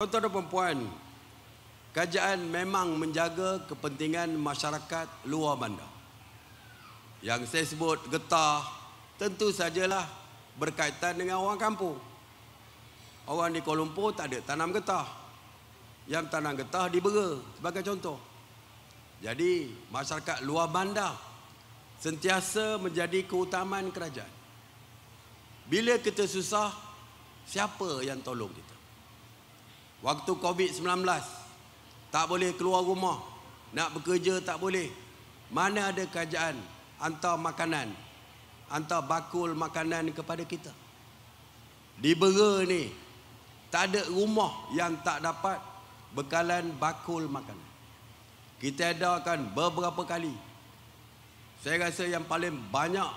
Tuan-tuan dan perempuan, kerajaan memang menjaga kepentingan masyarakat luar bandar. Yang saya sebut getah, tentu sajalah berkaitan dengan orang kampung. Orang di Kuala Lumpur tak ada tanam getah. Yang tanam getah dibera sebagai contoh. Jadi masyarakat luar bandar sentiasa menjadi keutamaan kerajaan. Bila kita susah, siapa yang tolong kita? Waktu COVID-19 Tak boleh keluar rumah Nak bekerja tak boleh Mana ada kerajaan Hantar makanan Hantar bakul makanan kepada kita Di Bera ni Tak ada rumah yang tak dapat Bekalan bakul makanan Kita edarkan beberapa kali Saya rasa yang paling banyak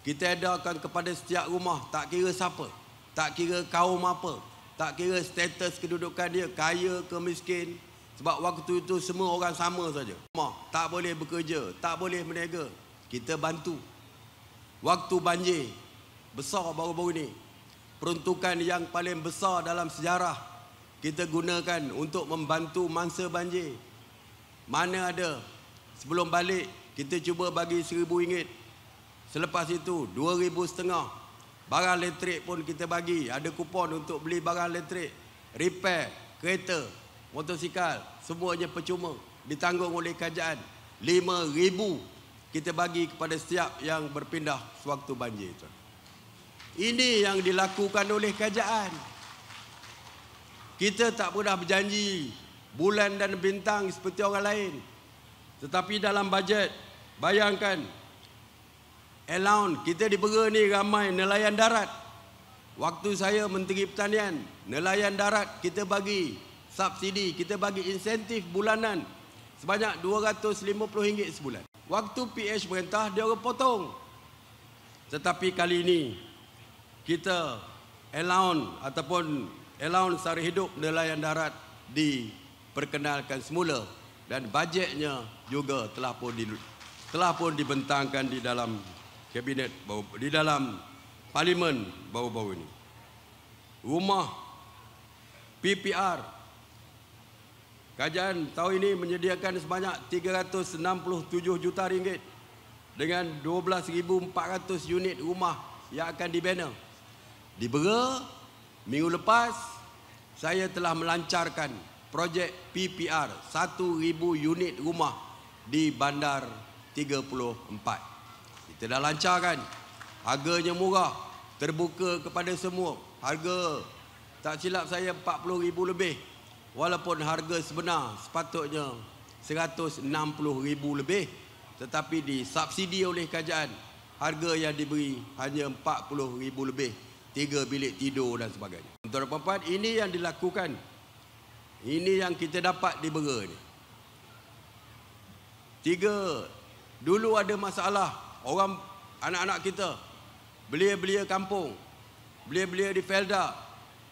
Kita edarkan kepada setiap rumah Tak kira siapa Tak kira kaum apa tak kira status kedudukan dia kaya ke miskin sebab waktu itu semua orang sama saja. Rumah tak boleh bekerja, tak boleh berniaga. Kita bantu. Waktu banjir besar baru-baru ini peruntukan yang paling besar dalam sejarah kita gunakan untuk membantu mangsa banjir. Mana ada sebelum balik kita cuba bagi RM1000. Selepas itu RM2,500. Barang elektrik pun kita bagi. Ada kupon untuk beli barang elektrik. Repair, kereta, motosikal. Semuanya percuma. Ditanggung oleh kerajaan. RM5,000 kita bagi kepada setiap yang berpindah sewaktu banjir itu. Ini yang dilakukan oleh kerajaan. Kita tak pernah berjanji bulan dan bintang seperti orang lain. Tetapi dalam bajet, bayangkan Elaun, kita di ni ramai nelayan darat. Waktu saya Menteri Pertanian, nelayan darat kita bagi subsidi, kita bagi insentif bulanan sebanyak RM250 sebulan. Waktu PH perintah, dia orang potong. Tetapi kali ini, kita elaun ataupun elaun sehari hidup nelayan darat diperkenalkan semula dan bajetnya juga telah pun dibentangkan di dalam kabinet bau, di dalam parlimen bau-bau ini. Rumah PPR kajian tahun ini menyediakan sebanyak 367 juta ringgit dengan 12400 unit rumah yang akan dibina. Di Bera minggu lepas saya telah melancarkan projek PPR 1000 unit rumah di Bandar 34. Kita dah lancarkan. Harganya murah. Terbuka kepada semua. Harga tak silap saya RM40,000 lebih. Walaupun harga sebenar sepatutnya RM160,000 lebih. Tetapi disubsidi oleh kerajaan. Harga yang diberi hanya RM40,000 lebih. Tiga bilik tidur dan sebagainya. Tuan-tuan dan puan ini yang dilakukan. Ini yang kita dapat di Tiga, dulu ada masalah orang anak-anak kita belia-belia kampung, belia-belia di Felda,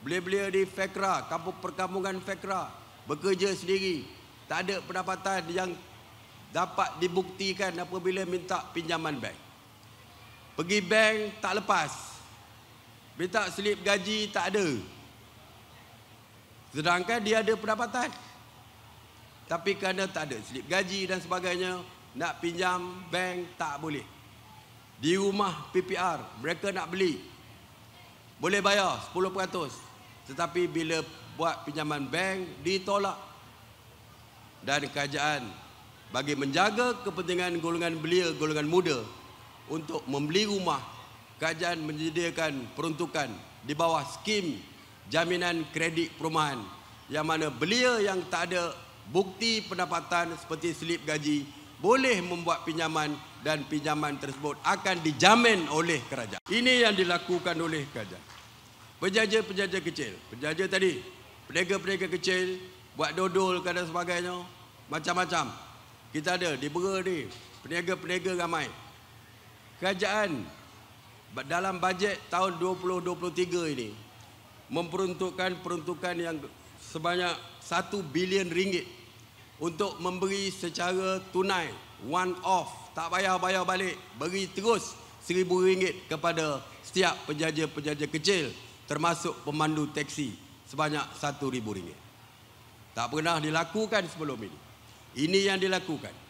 belia-belia di Fekra, kampung perkampungan Fekra, bekerja sendiri, tak ada pendapatan yang dapat dibuktikan apabila minta pinjaman bank. Pergi bank tak lepas. Minta slip gaji tak ada. Sedangkan dia ada pendapatan. Tapi kerana tak ada slip gaji dan sebagainya, nak pinjam bank tak boleh di rumah PPR mereka nak beli boleh bayar 10% tetapi bila buat pinjaman bank ditolak dan kerajaan bagi menjaga kepentingan golongan belia golongan muda untuk membeli rumah kerajaan menyediakan peruntukan di bawah skim jaminan kredit perumahan yang mana belia yang tak ada bukti pendapatan seperti slip gaji boleh membuat pinjaman 10% dan pinjaman tersebut akan dijamin oleh kerajaan. Ini yang dilakukan oleh kerajaan. Pejaja-pejaja kecil, pejaja tadi, peniaga-peniaga kecil, buat dodol dan sebagainya, macam-macam. Kita ada di Bera ni, peniaga-peniaga ramai. Kerajaan dalam bajet tahun 2023 ini memperuntukkan peruntukan yang sebanyak 1 bilion ringgit untuk memberi secara tunai one off tak payah bayar balik. Beri terus seribu ringgit kepada setiap penjaja-penjaja kecil termasuk pemandu teksi sebanyak satu ribu ringgit. Tak pernah dilakukan sebelum ini. Ini yang dilakukan.